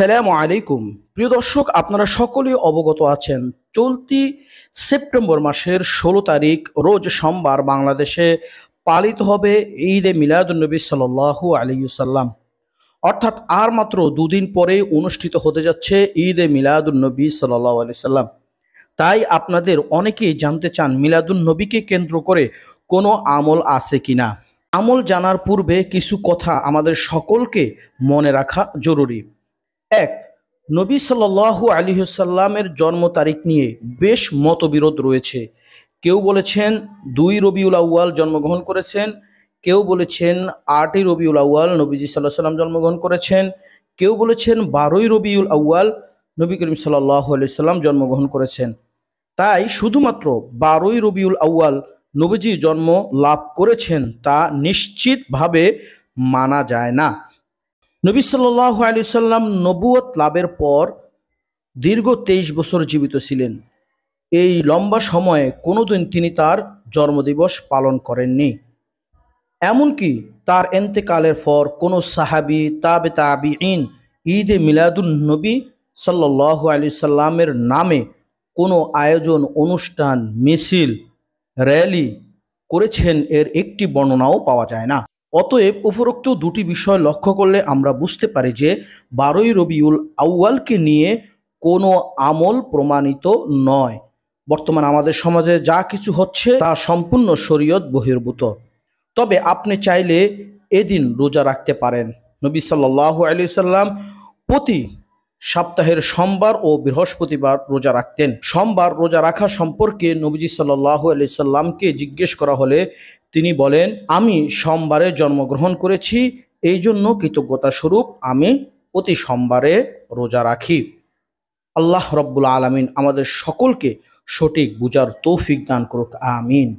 আসসালামু আলাইকুম প্রিয় দর্শক আপনারা সকলেই অবগত আছেন চলতি সেপ্টেম্বর মাসের ষোলো তারিখ রোজ সোমবার বাংলাদেশে পালিত হবে ঈদ এ মিলাদুলনবী সাল্লাহু আলিউসাল্লাম অর্থাৎ আর মাত্র দুদিন পরে অনুষ্ঠিত হতে যাচ্ছে ঈদ এ মিলাদুলনবী সাল্লাহ আলি সাল্লাম তাই আপনাদের অনেকেই জানতে চান মিলাদুলনবীকে কেন্দ্র করে কোনো আমল আছে কি না আমল জানার পূর্বে কিছু কথা আমাদের সকলকে মনে রাখা জরুরি এক নবী সাল্লাহু আলিহসাল্লামের জন্ম তারিখ নিয়ে বেশ মতবিরোধ রয়েছে কেউ বলেছেন দুই রবিউল আউ্য়াল জন্মগ্রহণ করেছেন কেউ বলেছেন আটই রবিউল আউ্য়াল নবীজি সাল্লাহ সাল্লাম জন্মগ্রহণ করেছেন কেউ বলেছেন বারোই রবিউল আউ্য়াল নবী করিম সাল্লাহ সাল্লাম জন্মগ্রহণ করেছেন তাই শুধুমাত্র বারোই রবিউল আউ্য়াল নবীজি জন্ম লাভ করেছেন তা নিশ্চিতভাবে মানা যায় না নবী সাল্লাহ আলি সাল্লাম নবুয়ত লাভের পর দীর্ঘ তেইশ বছর জীবিত ছিলেন এই লম্বা সময়ে কোনোদিন তিনি তার জন্মদিবস পালন করেননি এমনকি তার এন্তেকালের পর কোনো সাহাবি তাবে তাবি ইন ঈদে মিলাদুল নবী সাল্লাহ আলি সাল্লামের নামে কোনো আয়োজন অনুষ্ঠান মিছিল র্যালি করেছেন এর একটি বর্ণনাও পাওয়া যায় না অতএব উপরোক্ত দুটি বিষয় লক্ষ্য করলে আমরা বুঝতে পারি যে বারোই রবিউল আউয়ালকে নিয়ে কোনো আমল প্রমাণিত নয় বর্তমান আমাদের সমাজে যা কিছু হচ্ছে তা সম্পূর্ণ শরীয়ত বহির্ভূত তবে আপনি চাইলে এদিন রোজা রাখতে পারেন নবী সাল্লাহ আলি সাল্লাম প্রতি সপ্তাহের সোমবার ও বৃহস্পতিবার রোজা রাখতেন সোমবার রোজা রাখা সম্পর্কে নবীজি সাল্লাহ আলি সাল্লামকে জিজ্ঞেস করা হলে তিনি বলেন আমি সোমবারে জন্মগ্রহণ করেছি এই জন্য কৃতজ্ঞতা স্বরূপ আমি প্রতি সোমবারে রোজা রাখি আল্লাহ রব্বুল আলমিন আমাদের সকলকে সঠিক বুজার তৌফিক দান করুক আমিন